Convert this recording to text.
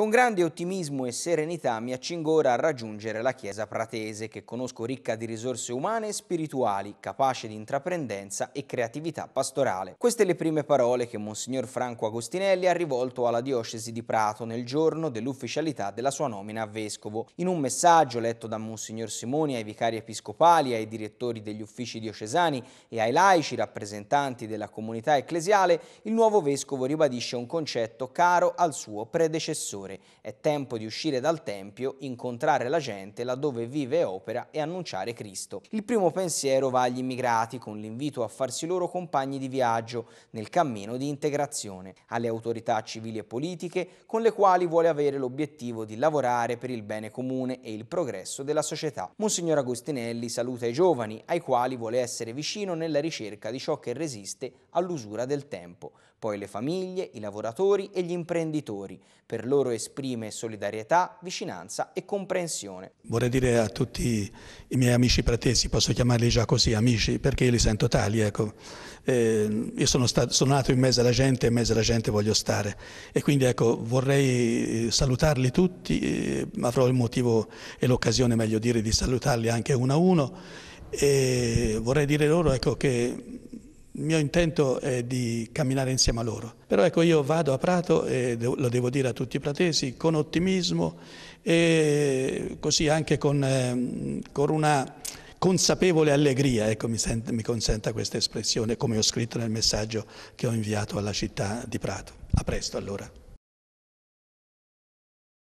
Con grande ottimismo e serenità mi accingo ora a raggiungere la chiesa pratese, che conosco ricca di risorse umane e spirituali, capace di intraprendenza e creatività pastorale. Queste le prime parole che Monsignor Franco Agostinelli ha rivolto alla diocesi di Prato nel giorno dell'ufficialità della sua nomina a vescovo. In un messaggio letto da Monsignor Simoni ai vicari episcopali, ai direttori degli uffici diocesani e ai laici rappresentanti della comunità ecclesiale, il nuovo vescovo ribadisce un concetto caro al suo predecessore Signore. È tempo di uscire dal Tempio, incontrare la gente laddove vive e opera e annunciare Cristo. Il primo pensiero va agli immigrati con l'invito a farsi loro compagni di viaggio nel cammino di integrazione, alle autorità civili e politiche con le quali vuole avere l'obiettivo di lavorare per il bene comune e il progresso della società. Monsignor Agostinelli saluta i giovani, ai quali vuole essere vicino nella ricerca di ciò che resiste all'usura del tempo, poi le famiglie, i lavoratori e gli imprenditori. Per loro esprime solidarietà, vicinanza e comprensione. Vorrei dire a tutti i miei amici pratesi, posso chiamarli già così amici perché io li sento tali, ecco. eh, io sono, stato, sono, nato in mezzo alla gente e in mezzo alla gente voglio stare e quindi ecco, vorrei eh, salutarli tutti, eh, avrò il motivo e l'occasione meglio dire di salutarli anche uno a uno e vorrei dire loro ecco, che il mio intento è di camminare insieme a loro. Però ecco, io vado a Prato, e lo devo dire a tutti i pratesi, con ottimismo e così anche con, ehm, con una consapevole allegria, ecco, mi, sent, mi consenta questa espressione, come ho scritto nel messaggio che ho inviato alla città di Prato. A presto allora.